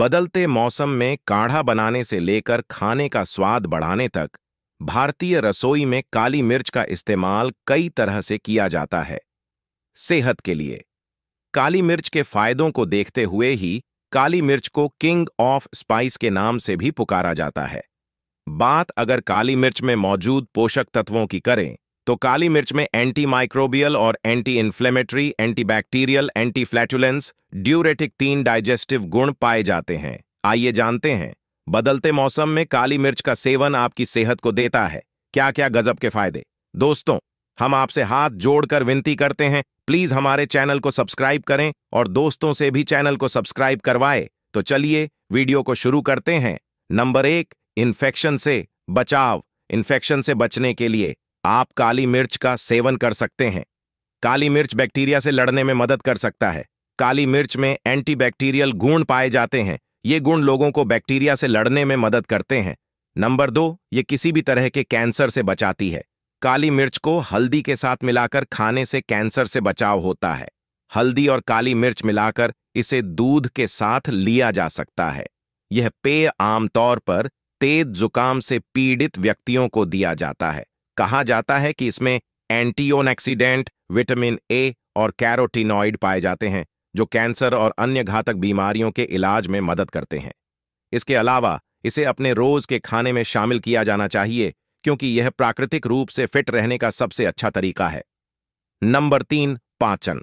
बदलते मौसम में काढ़ा बनाने से लेकर खाने का स्वाद बढ़ाने तक भारतीय रसोई में काली मिर्च का इस्तेमाल कई तरह से किया जाता है सेहत के लिए काली मिर्च के फायदों को देखते हुए ही काली मिर्च को किंग ऑफ स्पाइस के नाम से भी पुकारा जाता है बात अगर काली मिर्च में मौजूद पोषक तत्वों की करें तो काली मिर्च में एंटी माइक्रोबियल और anti inflammatory anti bacterial anti flatulence diuretic तीन डाइजेस्टिव गुण पाए जाते हैं आइए जानते हैं बदलते मौसम में काली मिर्च का सेवन आपकी सेहत को देता है क्या क्या गजब के फायदे दोस्तों हम आपसे हाथ जोड़कर विनती करते हैं प्लीज हमारे चैनल को सब्सक्राइब करें और दोस्तों से भी चैनल को सब्सक्राइब करवाए तो चलिए वीडियो को शुरू करते हैं नंबर एक इन्फेक्शन से बचाव इन्फेक्शन से बचने के लिए आप काली मिर्च का सेवन कर सकते हैं काली मिर्च बैक्टीरिया से लड़ने में मदद कर सकता है काली मिर्च में एंटीबैक्टीरियल गुण पाए जाते हैं ये गुण लोगों को बैक्टीरिया से लड़ने में मदद करते हैं नंबर दो ये किसी भी तरह के कैंसर से बचाती है काली मिर्च को हल्दी के साथ मिलाकर खाने से कैंसर से बचाव होता है हल्दी और काली मिर्च मिलाकर इसे दूध के साथ लिया जा सकता है यह पेय आमतौर पर तेज जुकाम से पीड़ित व्यक्तियों को दिया जाता है कहा जाता है कि इसमें एंटीओनैक्सीडेंट विटामिन ए और कैरोटीनॉइड पाए जाते हैं जो कैंसर और अन्य घातक बीमारियों के इलाज में मदद करते हैं इसके अलावा इसे अपने रोज के खाने में शामिल किया जाना चाहिए क्योंकि यह प्राकृतिक रूप से फिट रहने का सबसे अच्छा तरीका है नंबर तीन पाचन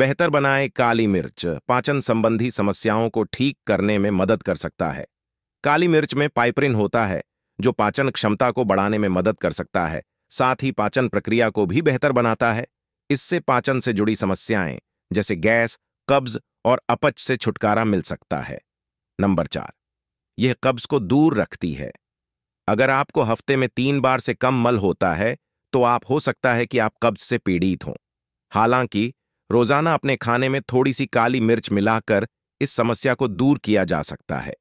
बेहतर बनाए काली मिर्च पाचन संबंधी समस्याओं को ठीक करने में मदद कर सकता है काली मिर्च में पाइपरिन होता है जो पाचन क्षमता को बढ़ाने में मदद कर सकता है साथ ही पाचन प्रक्रिया को भी बेहतर बनाता है इससे पाचन से जुड़ी समस्याएं जैसे गैस कब्ज और अपच से छुटकारा मिल सकता है नंबर चार यह कब्ज को दूर रखती है अगर आपको हफ्ते में तीन बार से कम मल होता है तो आप हो सकता है कि आप कब्ज से पीड़ित हों हालांकि रोजाना अपने खाने में थोड़ी सी काली मिर्च मिलाकर इस समस्या को दूर किया जा सकता है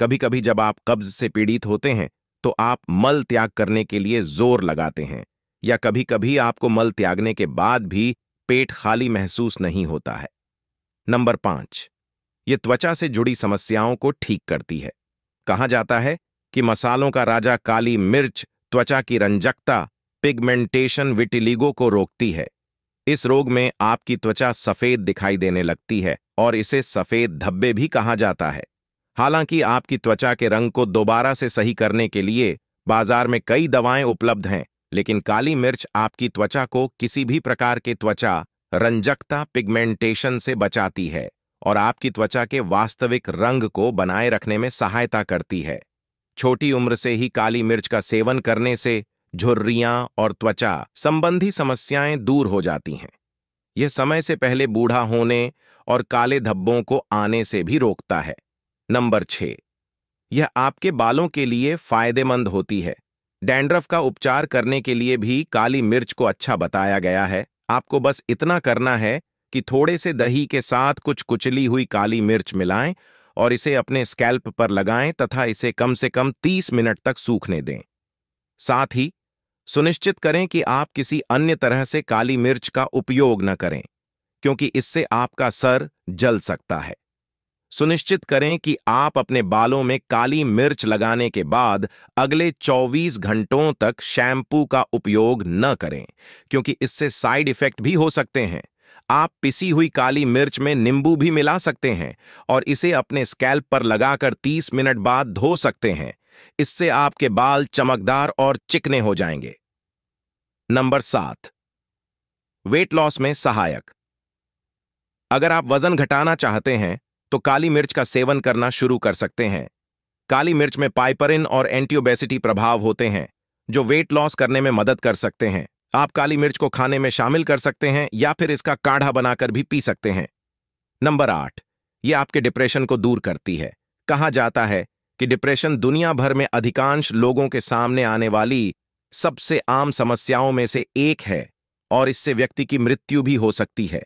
कभी कभी जब आप कब्ज से पीड़ित होते हैं तो आप मल त्याग करने के लिए जोर लगाते हैं या कभी कभी आपको मल त्यागने के बाद भी पेट खाली महसूस नहीं होता है नंबर पांच ये त्वचा से जुड़ी समस्याओं को ठीक करती है कहा जाता है कि मसालों का राजा काली मिर्च त्वचा की रंजकता पिगमेंटेशन विटिलिगो को रोकती है इस रोग में आपकी त्वचा सफेद दिखाई देने लगती है और इसे सफेद धब्बे भी कहा जाता है हालांकि आपकी त्वचा के रंग को दोबारा से सही करने के लिए बाजार में कई दवाएं उपलब्ध हैं लेकिन काली मिर्च आपकी त्वचा को किसी भी प्रकार के त्वचा रंजकता पिगमेंटेशन से बचाती है और आपकी त्वचा के वास्तविक रंग को बनाए रखने में सहायता करती है छोटी उम्र से ही काली मिर्च का सेवन करने से झुर्रियां और त्वचा संबंधी समस्याएं दूर हो जाती हैं यह समय से पहले बूढ़ा होने और काले धब्बों को आने से भी रोकता है नंबर छः यह आपके बालों के लिए फायदेमंद होती है डैंड्रफ का उपचार करने के लिए भी काली मिर्च को अच्छा बताया गया है आपको बस इतना करना है कि थोड़े से दही के साथ कुछ कुचली हुई काली मिर्च मिलाएं और इसे अपने स्कैल्प पर लगाएं तथा इसे कम से कम 30 मिनट तक सूखने दें साथ ही सुनिश्चित करें कि आप किसी अन्य तरह से काली मिर्च का उपयोग न करें क्योंकि इससे आपका सर जल सकता है सुनिश्चित करें कि आप अपने बालों में काली मिर्च लगाने के बाद अगले 24 घंटों तक शैम्पू का उपयोग न करें क्योंकि इससे साइड इफेक्ट भी हो सकते हैं आप पिसी हुई काली मिर्च में नींबू भी मिला सकते हैं और इसे अपने स्कैल्प पर लगाकर 30 मिनट बाद धो सकते हैं इससे आपके बाल चमकदार और चिकने हो जाएंगे नंबर सात वेट लॉस में सहायक अगर आप वजन घटाना चाहते हैं तो काली मिर्च का सेवन करना शुरू कर सकते हैं काली मिर्च में पाइपरिन और एंटीओबेसिटी प्रभाव होते हैं जो वेट लॉस करने में मदद कर सकते हैं आप काली मिर्च को खाने में शामिल कर सकते हैं या फिर इसका काढ़ा बनाकर भी पी सकते हैं नंबर आठ ये आपके डिप्रेशन को दूर करती है कहा जाता है कि डिप्रेशन दुनिया भर में अधिकांश लोगों के सामने आने वाली सबसे आम समस्याओं में से एक है और इससे व्यक्ति की मृत्यु भी हो सकती है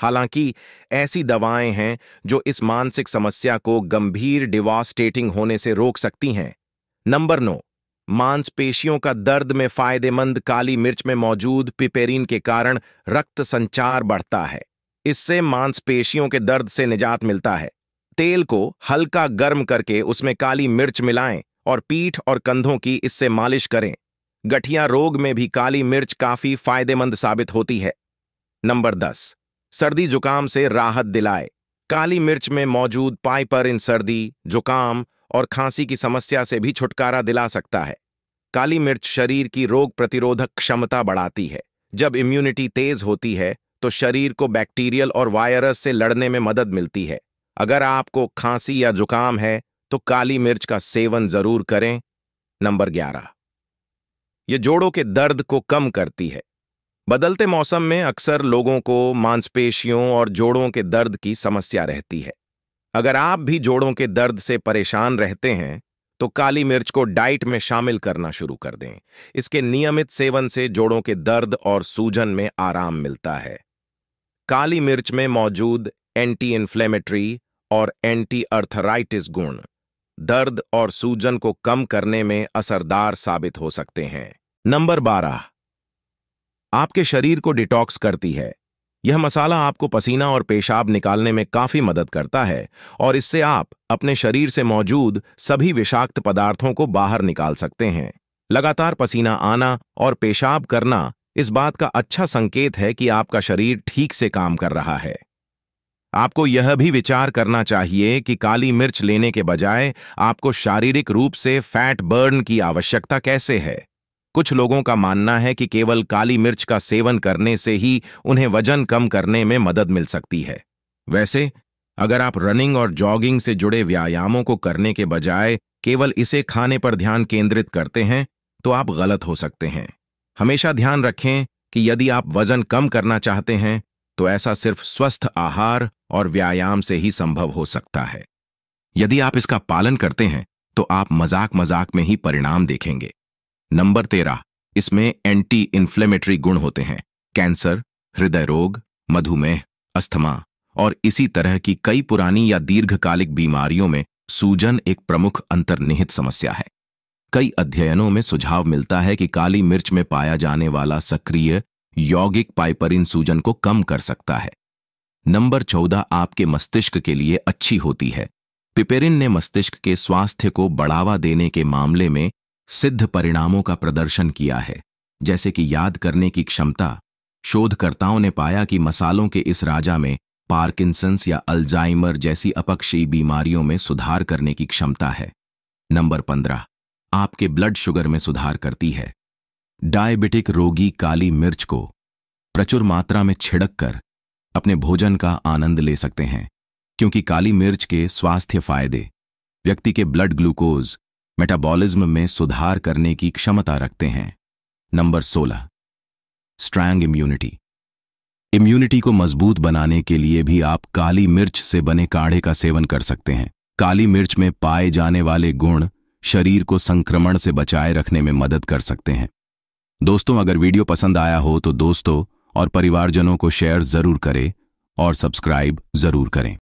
हालांकि ऐसी दवाएं हैं जो इस मानसिक समस्या को गंभीर डिवास्टेटिंग होने से रोक सकती हैं नंबर नौ मांसपेशियों का दर्द में फायदेमंद काली मिर्च में मौजूद पिपेरिन के कारण रक्त संचार बढ़ता है इससे मांसपेशियों के दर्द से निजात मिलता है तेल को हल्का गर्म करके उसमें काली मिर्च मिलाएं और पीठ और कंधों की इससे मालिश करें गठिया रोग में भी काली मिर्च काफी फायदेमंद साबित होती है नंबर दस सर्दी जुकाम से राहत दिलाए काली मिर्च में मौजूद पाइपर इन सर्दी जुकाम और खांसी की समस्या से भी छुटकारा दिला सकता है काली मिर्च शरीर की रोग प्रतिरोधक क्षमता बढ़ाती है जब इम्यूनिटी तेज होती है तो शरीर को बैक्टीरियल और वायरस से लड़ने में मदद मिलती है अगर आपको खांसी या जुकाम है तो काली मिर्च का सेवन जरूर करें नंबर ग्यारह ये जोड़ों के दर्द को कम करती है बदलते मौसम में अक्सर लोगों को मांसपेशियों और जोड़ों के दर्द की समस्या रहती है अगर आप भी जोड़ों के दर्द से परेशान रहते हैं तो काली मिर्च को डाइट में शामिल करना शुरू कर दें इसके नियमित सेवन से जोड़ों के दर्द और सूजन में आराम मिलता है काली मिर्च में मौजूद एंटी इन्फ्लेमेटरी और एंटी अर्थराइटिस गुण दर्द और सूजन को कम करने में असरदार साबित हो सकते हैं नंबर बारह आपके शरीर को डिटॉक्स करती है यह मसाला आपको पसीना और पेशाब निकालने में काफ़ी मदद करता है और इससे आप अपने शरीर से मौजूद सभी विषाक्त पदार्थों को बाहर निकाल सकते हैं लगातार पसीना आना और पेशाब करना इस बात का अच्छा संकेत है कि आपका शरीर ठीक से काम कर रहा है आपको यह भी विचार करना चाहिए कि काली मिर्च लेने के बजाय आपको शारीरिक रूप से फैट बर्न की आवश्यकता कैसे है कुछ लोगों का मानना है कि केवल काली मिर्च का सेवन करने से ही उन्हें वजन कम करने में मदद मिल सकती है वैसे अगर आप रनिंग और जॉगिंग से जुड़े व्यायामों को करने के बजाय केवल इसे खाने पर ध्यान केंद्रित करते हैं तो आप गलत हो सकते हैं हमेशा ध्यान रखें कि यदि आप वजन कम करना चाहते हैं तो ऐसा सिर्फ स्वस्थ आहार और व्यायाम से ही संभव हो सकता है यदि आप इसका पालन करते हैं तो आप मजाक मजाक में ही परिणाम देखेंगे नंबर तेरह इसमें एंटी इन्फ्लेमेटरी गुण होते हैं कैंसर हृदय रोग मधुमेह अस्थमा और इसी तरह की कई पुरानी या दीर्घकालिक बीमारियों में सूजन एक प्रमुख अंतर्निहित समस्या है कई अध्ययनों में सुझाव मिलता है कि काली मिर्च में पाया जाने वाला सक्रिय यौगिक पाइपरिन सूजन को कम कर सकता है नंबर चौदह आपके मस्तिष्क के लिए अच्छी होती है पिपेरिन ने मस्तिष्क के स्वास्थ्य को बढ़ावा देने के मामले में सिद्ध परिणामों का प्रदर्शन किया है जैसे कि याद करने की क्षमता शोधकर्ताओं ने पाया कि मसालों के इस राजा में पार्किंसंस या अल्जाइमर जैसी अपक्षी बीमारियों में सुधार करने की क्षमता है नंबर पंद्रह आपके ब्लड शुगर में सुधार करती है डायबिटिक रोगी काली मिर्च को प्रचुर मात्रा में छिड़क कर अपने भोजन का आनंद ले सकते हैं क्योंकि काली मिर्च के स्वास्थ्य फायदे व्यक्ति के ब्लड ग्लूकोज मेटाबॉलिज्म में सुधार करने की क्षमता रखते हैं नंबर 16 स्ट्रैंग इम्यूनिटी इम्यूनिटी को मजबूत बनाने के लिए भी आप काली मिर्च से बने काढ़े का सेवन कर सकते हैं काली मिर्च में पाए जाने वाले गुण शरीर को संक्रमण से बचाए रखने में मदद कर सकते हैं दोस्तों अगर वीडियो पसंद आया हो तो दोस्तों और परिवारजनों को शेयर जरूर करें और सब्सक्राइब जरूर करें